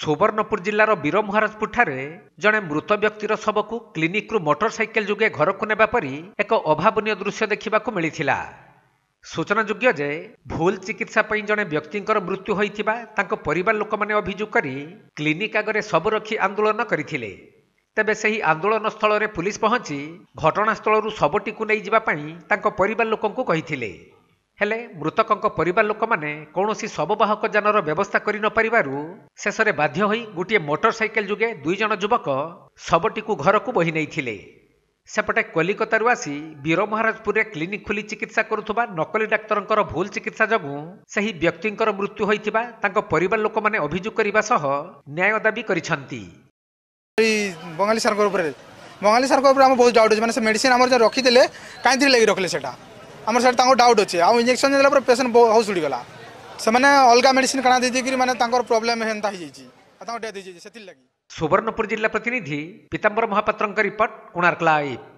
ସୁବର୍ଣ୍ଣପୁର ଜିଲ୍ଲାର ବୀରମହାରାଜପୁରଠାରେ ଜଣେ ମୃତ ବ୍ୟକ୍ତିର ଶବକୁ କ୍ଲିନିକ୍ରୁ ମୋଟରସାଇକେଲ ଯୋଗେ ଘରକୁ ନେବା ପରି ଏକ ଅଭାବନୀୟ ଦୃଶ୍ୟ ଦେଖିବାକୁ ମିଳିଥିଲା ସୂଚନାଯୋଗ୍ୟ ଯେ ଭୁଲ ଚିକିତ୍ସା ପାଇଁ ଜଣେ ବ୍ୟକ୍ତିଙ୍କର ମୃତ୍ୟୁ ହୋଇଥିବା ତାଙ୍କ ପରିବାର ଲୋକମାନେ ଅଭିଯୋଗ କରି କ୍ଲିନିକ୍ ଆଗରେ ସବୁ ରଖି ଆନ୍ଦୋଳନ କରିଥିଲେ ତେବେ ସେହି ଆନ୍ଦୋଳନ ସ୍ଥଳରେ ପୁଲିସ୍ ପହଞ୍ଚି ଘଟଣାସ୍ଥଳରୁ ଶବଟିକୁ ନେଇଯିବା ପାଇଁ ତାଙ୍କ ପରିବାର ଲୋକଙ୍କୁ କହିଥିଲେ ହେଲେ ମୃତକଙ୍କ ପରିବାର ଲୋକମାନେ କୌଣସି ଶବବାହକ ଯାନର ବ୍ୟବସ୍ଥା କରି ନପାରିବାରୁ ଶେଷରେ ବାଧ୍ୟ ହୋଇ ଗୋଟିଏ ମୋଟରସାଇକେଲ ଯୋଗେ ଦୁଇଜଣ ଯୁବକ ଶବଟିକୁ ଘରକୁ ବହି ନେଇଥିଲେ ସେପଟେ କଲିକତାରୁ ଆସି ବୀରମହାରାଜପୁରରେ କ୍ଲିନିକ୍ ଖୋଲି ଚିକିତ୍ସା କରୁଥିବା ନକଲି ଡାକ୍ତରଙ୍କର ଭୁଲ ଚିକିତ୍ସା ଯୋଗୁଁ ସେହି ବ୍ୟକ୍ତିଙ୍କର ମୃତ୍ୟୁ ହୋଇଥିବା ତାଙ୍କ ପରିବାର ଲୋକମାନେ ଅଭିଯୋଗ କରିବା ସହ ନ୍ୟାୟ ଦାବି କରିଛନ୍ତି ବଙ୍ଗାଳୀ ସାରଙ୍କ ଉପରେ ବଙ୍ଗାଳୀ ସାରଙ୍କ ଉପରେ ଆମେ ବହୁତ ଡାଉଟ୍ ମାନେ ସେ ମେଡିସିନ୍ ଆମର ଯେଉଁ ରଖିଥିଲେ କାହିଁଥିରେ ଲାଗି ରଖିଲେ ସେଇଟା আমার সেটা তাঙ্কর ডাউট অছে আউ ইঞ্জেকশন দেলা পরে পেশেন্ট হাউস উড়িগলা সেমানে অলগা মেডিসিন কানা দিয়ে দিয়ে মানে তাঙ্কর প্রবলেম হেনতা হয়ে যাইছি তাঙ্কর ডেথ হয়ে যাইছে সেতির লাগি সুবর্ণপুর জেলা প্রতিনিধি পিতাম্বর মহাপাত্রঙ্ক রিপোর্ট কোণার্ক লাইভ